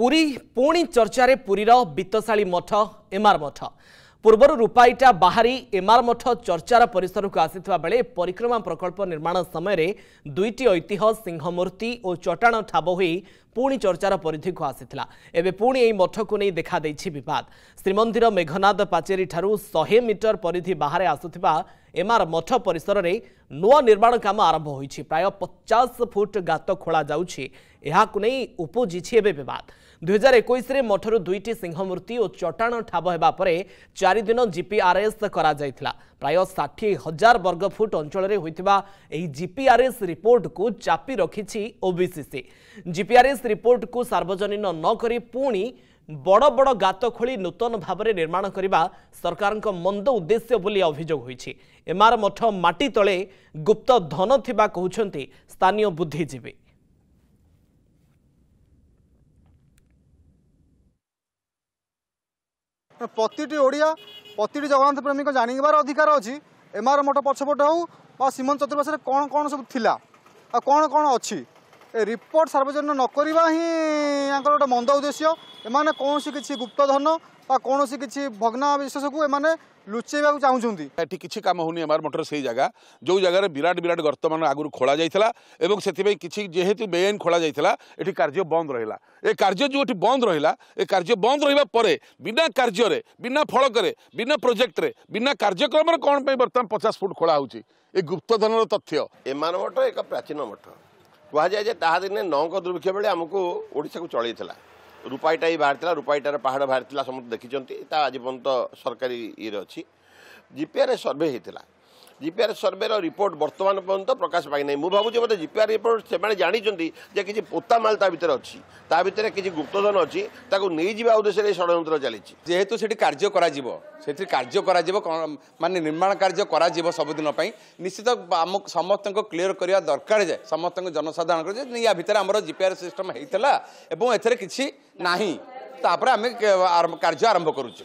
ପୁରୀ ପୁଣି ଚର୍ଚ୍ଚାରେ ପୁରୀର ବିତ୍ତଶାଳୀ ମଠ ଏମାର ମଠ ପୂର୍ବରୁ ରୂପାଇଟା ବାହାରି ଏମାର ମଠ ଚର୍ଚ୍ଚାର ପରିସରକୁ ଆସିଥିବା ବେଳେ ପରିକ୍ରମା ପ୍ରକଳ୍ପ ନିର୍ମାଣ ସମୟରେ ଦୁଇଟି ଐତିହ୍ୟ ସିଂହମୂର୍ତ୍ତି ଓ ଚଟାଣ ଠାବ ହୋଇ ପୁଣି ଚର୍ଚ୍ଚାର ପରିଧିକୁ ଆସିଥିଲା ଏବେ ପୁଣି ଏହି ମଠକୁ ନେଇ ଦେଖାଦେଇଛି ବିବାଦ ଶ୍ରୀମନ୍ଦିର ମେଘନାଦ ପାଚେରୀଠାରୁ ଶହେ ମିଟର ପରିଧି ବାହାରେ ଆସୁଥିବା ଏମାର ମଠ ପରିସରରେ ନୂଆ ନିର୍ମାଣ କାମ ଆରମ୍ଭ ହୋଇଛି ପ୍ରାୟ ପଚାଶ ଫୁଟ ଗାତ ଖୋଳାଯାଉଛି ଏହାକୁ ନେଇ ଉପୁଜିଛି ଏବେ ବିବାଦ ଦୁଇହଜାର ଏକୋଇଶରେ ମଠରୁ ଦୁଇଟି ସିଂହମୂର୍ତ୍ତି ଓ ଚଟାଣ ଠାବ ହେବା ପରେ ଚାରିଦିନ ଜିପିଆର୍ଏସ୍ କରାଯାଇଥିଲା ପ୍ରାୟ ଷାଠିଏ ହଜାର ବର୍ଗ ଫୁଟ ଅଞ୍ଚଳରେ ହୋଇଥିବା ଏହି ଜିପିଆର୍ଏସ୍ ରିପୋର୍ଟକୁ ଚାପି ରଖିଛି ଓବିସିସି ଜିପିଆର୍ଏସ୍ ରିପୋର୍ଟକୁ ସାର୍ବଜନୀନ ନ କରି ପୁଣି ବଡ଼ ବଡ଼ ଗାତ ଖୋଳି ନୂତନ ଭାବରେ ନିର୍ମାଣ କରିବା ସରକାରଙ୍କ ମନ୍ଦ ଉଦ୍ଦେଶ୍ୟ ବୋଲି ଅଭିଯୋଗ ହୋଇଛି ଏମାର ମଠ ମାଟି ତଳେ ଗୁପ୍ତ ଧନ ଥିବା କହୁଛନ୍ତି ସ୍ଥାନୀୟ ବୁଦ୍ଧିଜୀବୀ ପତିଟି প্রতিটি জগন্নাথ প্রেমীকে জাণিবার অধিকার অছি এমআর মঠ পছপট হোক বা শ্রীমন্ত চতুর্শ্বে কোণ কোণ সব লা কোণ কোণ অ ରିପୋର୍ଟ ସାର୍ବଜନୀନ ନ କରିବା ହିଁ ୟାଙ୍କର ଗୋଟେ ମନ୍ଦ ଉଦ୍ଦେଶ୍ୟ ଏମାନେ କୌଣସି କିଛି ଗୁପ୍ତଧନ ବା କୌଣସି କିଛି ଭଗ୍ନାବିଶେଷକୁ ଏମାନେ ଲୁଚେଇବାକୁ ଚାହୁଁଛନ୍ତି ଏଠି କିଛି କାମ ହେଉନି ଏମାର ମଠର ସେଇ ଜାଗା ଯେଉଁ ଜାଗାରେ ବିରାଟ ବିରାଟ ଗର୍ତ୍ତମାନ ଆଗରୁ ଖୋଳା ଯାଇଥିଲା ଏବଂ ସେଥିପାଇଁ କିଛି ଯେହେତୁ ବେଆଇନ ଖୋଳା ଯାଇଥିଲା ଏଠି କାର୍ଯ୍ୟ ବନ୍ଦ ରହିଲା ଏ କାର୍ଯ୍ୟ ଯେଉଁ ଏଠି ବନ୍ଦ ରହିଲା ଏ କାର୍ଯ୍ୟ ବନ୍ଦ ରହିବା ପରେ ବିନା କାର୍ଯ୍ୟରେ ବିନା ଫଳକରେ ବିନା ପ୍ରୋଜେକ୍ଟରେ ବିନା କାର୍ଯ୍ୟକ୍ରମରେ କ'ଣ ପାଇଁ ବର୍ତ୍ତମାନ ପଚାଶ ଫୁଟ ଖୋଳା ହେଉଛି ଏ ଗୁପ୍ତଧନର ତଥ୍ୟ ଏମାନ ମଠ ଏକ ପ୍ରାଚୀନ ମଠ କୁହାଯାଏ ଯେ ତାହା ଦିନେ ନଅଙ୍କ ଦୁର୍ଭିକ୍ଷ ବେଳେ ଆମକୁ ଓଡ଼ିଶାକୁ ଚଳେଇଥିଲା ରୂପାଇଟା ବି ବାହାରିଥିଲା ରୂପାଇଟାର ପାହାଡ଼ ବାହାରିଥିଲା ସମସ୍ତେ ଦେଖିଛନ୍ତି ତା ଆଜି ପର୍ଯ୍ୟନ୍ତ ସରକାରୀ ଇଏରେ ଅଛି ଜିପିଆର୍ଏ ସର୍ଭେ ହେଇଥିଲା জিপিআর সর্ভের রিপোর্ট বর্তমান পর্যন্ত প্রকাশ পাই না ভাবুছি বোধ জিপিআর রিপোর্ট সে জাঁচান যে কিছু পোতা মাল তা ভিতরে অছি ভিতরে কিছু গুপ্তধন অছি উদ্দেশ্যে এই ষড়যন্ত্র চালিছে যেহেতু সেটি কার্য করা সেটি কার্য করা মানে নির্মাণ কার্য করা সবুদিন নিশ্চিত সমস্ত ক্লিয়ার করা দরকার যে সমস্ত জনসাধারণ যে ইয়া ভিতরে আমার জিপিআর সিস্টম হয়েছিল এবং এতে কিছু না তারপরে আমি কার্য আরম্ভ করুଛୁ